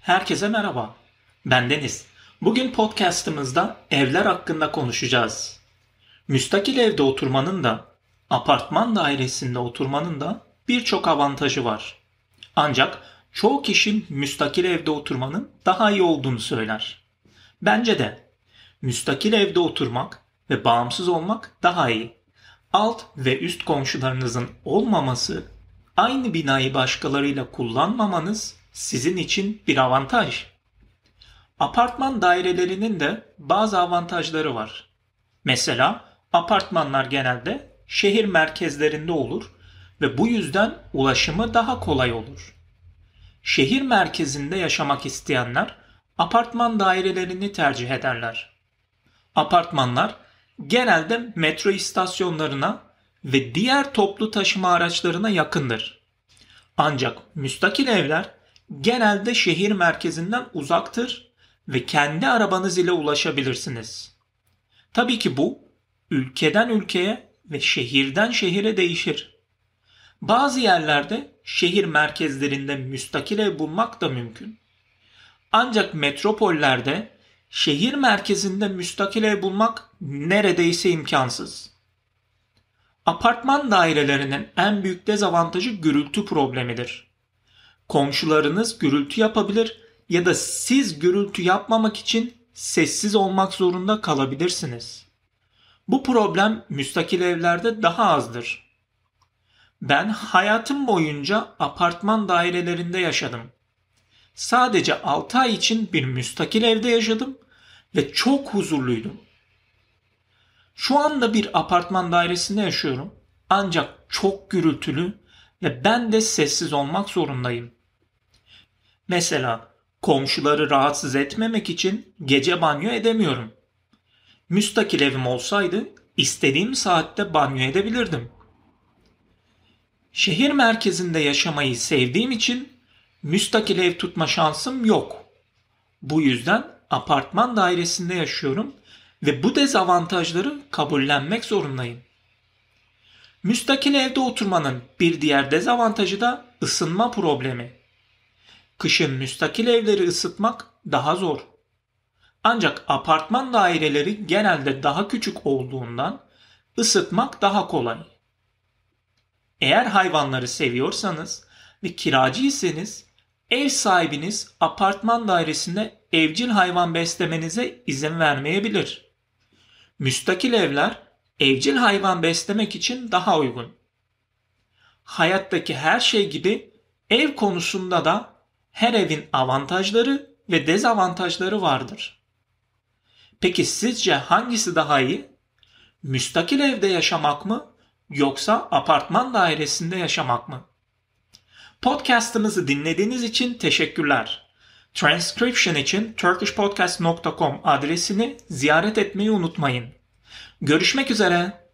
Herkese merhaba. Ben Deniz. Bugün podcast'ımızda evler hakkında konuşacağız. Müstakil evde oturmanın da, apartman dairesinde oturmanın da birçok avantajı var. Ancak çoğu kişi müstakil evde oturmanın daha iyi olduğunu söyler. Bence de müstakil evde oturmak ve bağımsız olmak daha iyi. Alt ve üst komşularınızın olmaması, aynı binayı başkalarıyla kullanmamanız sizin için bir avantaj. Apartman dairelerinin de bazı avantajları var. Mesela apartmanlar genelde şehir merkezlerinde olur ve bu yüzden ulaşımı daha kolay olur. Şehir merkezinde yaşamak isteyenler apartman dairelerini tercih ederler. Apartmanlar genelde metro istasyonlarına ve diğer toplu taşıma araçlarına yakındır. Ancak müstakil evler genelde şehir merkezinden uzaktır ve kendi arabanız ile ulaşabilirsiniz. Tabii ki bu ülkeden ülkeye ve şehirden şehire değişir. Bazı yerlerde şehir merkezlerinde müstakil ev bulmak da mümkün. Ancak metropollerde şehir merkezinde müstakil ev bulmak neredeyse imkansız. Apartman dairelerinin en büyük dezavantajı gürültü problemidir. Komşularınız gürültü yapabilir ya da siz gürültü yapmamak için sessiz olmak zorunda kalabilirsiniz. Bu problem müstakil evlerde daha azdır. Ben hayatım boyunca apartman dairelerinde yaşadım. Sadece 6 ay için bir müstakil evde yaşadım ve çok huzurluydum. Şu anda bir apartman dairesinde yaşıyorum ancak çok gürültülü ve ben de sessiz olmak zorundayım. Mesela komşuları rahatsız etmemek için gece banyo edemiyorum. Müstakil evim olsaydı istediğim saatte banyo edebilirdim. Şehir merkezinde yaşamayı sevdiğim için müstakil ev tutma şansım yok. Bu yüzden apartman dairesinde yaşıyorum ve bu dezavantajları kabullenmek zorundayım. Müstakil evde oturmanın bir diğer dezavantajı da ısınma problemi. Kışın müstakil evleri ısıtmak daha zor. Ancak apartman daireleri genelde daha küçük olduğundan ısıtmak daha kolay. Eğer hayvanları seviyorsanız ve kiracıysanız ev sahibiniz apartman dairesinde evcil hayvan beslemenize izin vermeyebilir. Müstakil evler evcil hayvan beslemek için daha uygun. Hayattaki her şey gibi ev konusunda da her evin avantajları ve dezavantajları vardır. Peki sizce hangisi daha iyi? Müstakil evde yaşamak mı yoksa apartman dairesinde yaşamak mı? Podcast'ımızı dinlediğiniz için teşekkürler. Transcription için turkishpodcast.com adresini ziyaret etmeyi unutmayın. Görüşmek üzere.